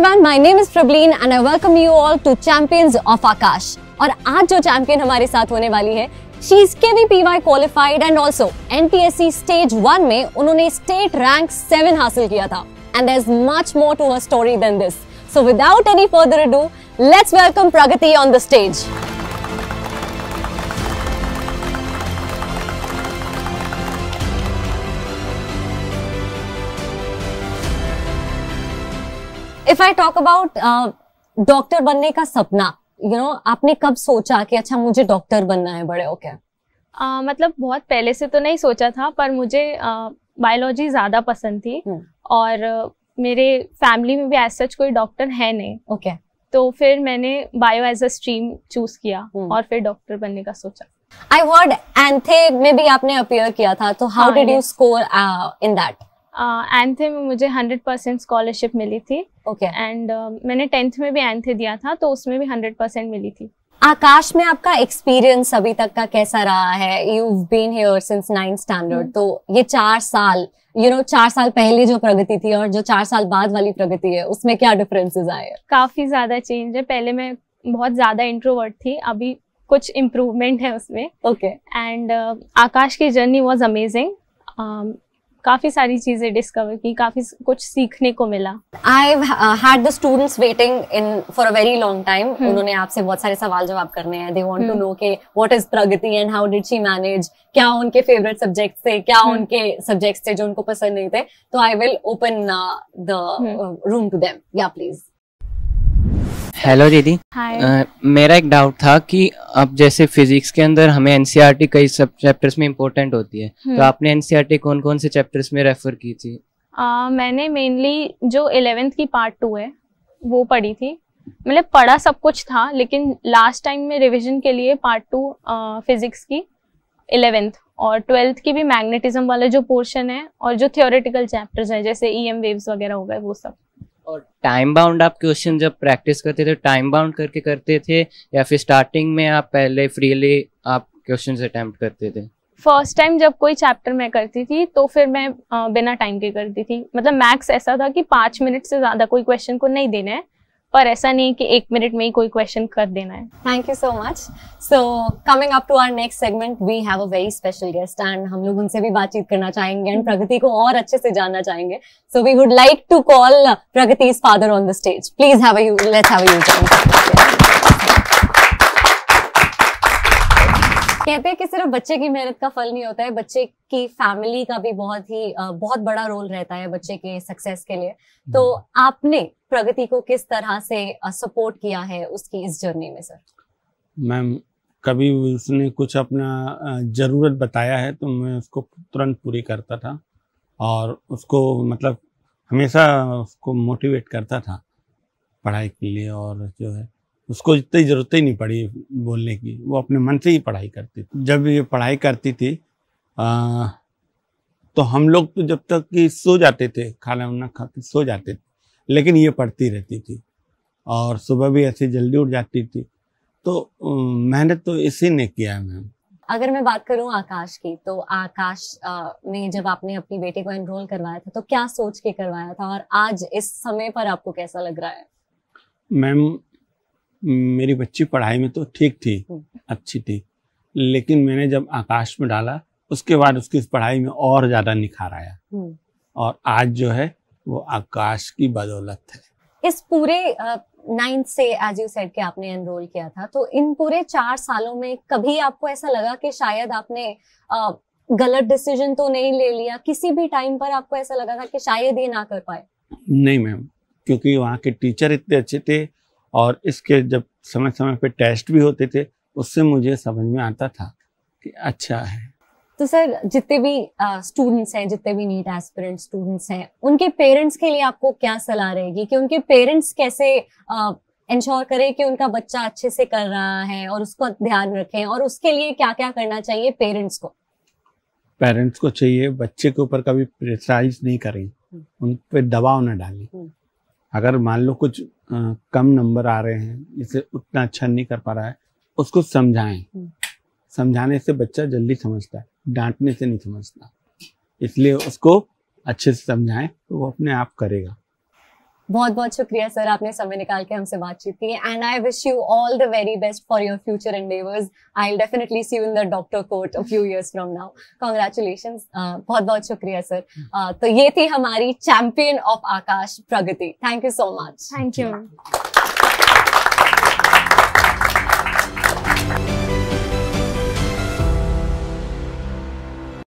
everyone, my name is Prableen and I welcome you all to Champions of Akash. और आज जो champion हमारे साथ होने वाली है she's K V P Y qualified and also N S C stage one में उन्होंने स्टेट रैंक सेवन हासिल किया था and there is much more to her story than this so without any further do let's welcome Pragati on the stage if I talk about doctor बनने का सपना you you no know, आपने कब सोचा कि अच्छा मुझे डॉक्टर बनना है बड़े ओके okay? uh, मतलब बहुत पहले से तो नहीं सोचा था पर मुझे बायोलॉजी uh, ज्यादा पसंद थी hmm. और uh, मेरे फैमिली में भी एज सच कोई डॉक्टर है नहीं ओके okay. तो फिर मैंने bio as a stream choose किया hmm. और फिर डॉक्टर बनने का सोचा आई वर्ड एंथे में भी आपने अपियर किया था तो how did you score in that ANTHE uh, में मुझे हंड्रेड परसेंट स्कॉलरशिप मिली थी ओके okay. एंड uh, मैंने टेंथ में भी एंथे दिया था तो उसमें भी हंड्रेड परसेंट मिली थी आकाश में आपका एक्सपीरियंस अभी तक का कैसा रहा है you been here since ninth standard तो ये चार साल यू you नो know, चार साल पहले जो प्रगति थी और जो चार साल बाद वाली प्रगति है उसमें क्या डिफरेंसेस आए काफी ज्यादा चेंज है पहले मैं बहुत ज्यादा इंट्रोवर्ट थी अभी कुछ इम्प्रूवमेंट है उसमें ओके एंड uh, आकाश की जर्नी वॉज अमेजिंग काफी सारी चीजें डिस्कवर की काफी कुछ सीखने को मिला I had the students waiting in for a very long time उन्होंने आपसे बहुत सारे सवाल जवाब करने हैं दे वांट टू नो के what is Pragati and how did she manage क्या उनके फेवरेट सब्जेक्ट थे क्या hmm. उनके सब्जेक्ट्स थे जो उनको पसंद नहीं थे तो I will open the room to them या प्लीज हेलो दीदी हाय मेरा एक डाउट था कि अब जैसे फिजिक्स के अंदर हमें एनसीईआरटी e कई सब चैप्टर्स में इम्पोर्टेंट होती है हम्म। तो आपने एनसीईआरटी e कौन कौन से चैप्टर्स में रेफर की थी आ, मैंने मेनली जो इलेवेंथ की पार्ट टू है वो पढ़ी थी मतलब पढ़ा सब कुछ था लेकिन लास्ट टाइम में रिविजन के लिए पार्ट टू फिजिक्स की इलेवेंथ और ट्वेल्थ की भी मैग्नेटिज्म वाला जो पोर्शन है और जो थियोरेटिकल चैप्टर्स हैं जैसे ई एम वेव्स वगैरह हो गए वो सब और टाइम बाउंड आप क्वेश्चन जब प्रैक्टिस करते थे टाइम बाउंड करके करते थे या फिर स्टार्टिंग में आप पहले फ्रीली आप क्वेश्चन अटैम्प्ट करते थे फर्स्ट टाइम जब कोई चैप्टर मैं करती थी तो फिर मैं बिना टाइम के करती थी मतलब मैक्स ऐसा था कि पाँच मिनट से ज़्यादा कोई क्वेश्चन को नहीं देना है पर ऐसा नहीं कि एक मिनट में ही कोई क्वेश्चन कर देना है thank you so much so coming up to our next segment we have a very special guest and हम लोग उनसे भी बातचीत करना चाहेंगे एंड प्रगति को और अच्छे से जानना चाहेंगे so we would like to call Pragati father on the stage please have let's you कहते हैं कि सिर्फ बच्चे की मेहनत का फल नहीं होता है बच्चे की फैमिली का भी बहुत ही बहुत बड़ा रोल रहता है बच्चे के सक्सेस के लिए तो हम्म। आपने प्रगति को किस तरह से सपोर्ट किया है उसकी इस जर्नी में सर मैम कभी उसने कुछ अपना ज़रूरत बताया है तो मैं उसको तुरंत पूरी करता था और उसको मतलब हमेशा उसको मोटिवेट करता था पढ़ाई के लिए और जो है उसको इतनी ज़रूरत ही नहीं पड़ी बोलने की वो अपने मन से ही पढ़ाई करती थी जब ये पढ़ाई करती थी आ, तो हम लोग तो जब तक कि सो जाते थे खाना वाना खा के सो जाते थे लेकिन ये पढ़ती रहती थी और सुबह भी ऐसे जल्दी उठ जाती थी तो मेहनत तो इसी ने किया है मैम अगर मैं बात करूं आकाश की तो आकाश ने जब आपने अपनी बेटी को एनरोल करवाया था तो क्या सोच के करवाया था और आज इस समय पर आपको कैसा लग रहा है मैम मेरी बच्ची पढ़ाई में तो ठीक थी हम्म। अच्छी थी लेकिन मैंने जब आकाश में डाला उसके बाद उसकी पढ़ाई में और ज़्यादा निखार आया हम्म। और आज जो है वो आकाश की बदौलत है इस पूरे नाइन्थ से एज यू सेड के आपने एनरोल किया था तो इन पूरे चार सालों में कभी आपको ऐसा लगा कि शायद आपने आ, गलत डिसीजन तो नहीं ले लिया किसी भी टाइम पर आपको ऐसा लगा था कि शायद ये ना कर पाए नहीं मैम क्योंकि वहाँ के टीचर इतने अच्छे थे और इसके जब समय समय पे टेस्ट भी होते थे उससे मुझे समझ में आता था कि अच्छा है तो सर जितने भी स्टूडेंट्स हैं जितने भी नीट एस्पिरेंट स्टूडेंट्स हैं उनके पेरेंट्स के लिए आपको क्या सलाह रहेगी कि उनके पेरेंट्स कैसे इंश्योर करें कि उनका बच्चा अच्छे से कर रहा है और उसको ध्यान रखें और उसके लिए क्या क्या करना चाहिए पेरेंट्स को पेरेंट्स को चाहिए बच्चे के ऊपर कभी प्रेशराइज नहीं करें हम्म। उन पर दबाव ना डालें हम्म। अगर मान लो कुछ आ, कम नंबर आ रहे हैं जिसे उतना अच्छा नहीं कर पा रहा है उसको समझाएं हम्म। समझाने से बच्चा जल्दी समझता है डांटने से नहीं समझता इसलिए उसको अच्छे से समझाएं तो वो अपने आप करेगा बहुत बहुत शुक्रिया सर आपने समय निकाल के हमसे बातचीत की and I wish you all the very best for your future endeavours I definitely see you in the doctor court a few years from now congratulation बहुत बहुत शुक्रिया सर uh, तो ये थी हमारी champion of Aakash Pragati thank you so much thank you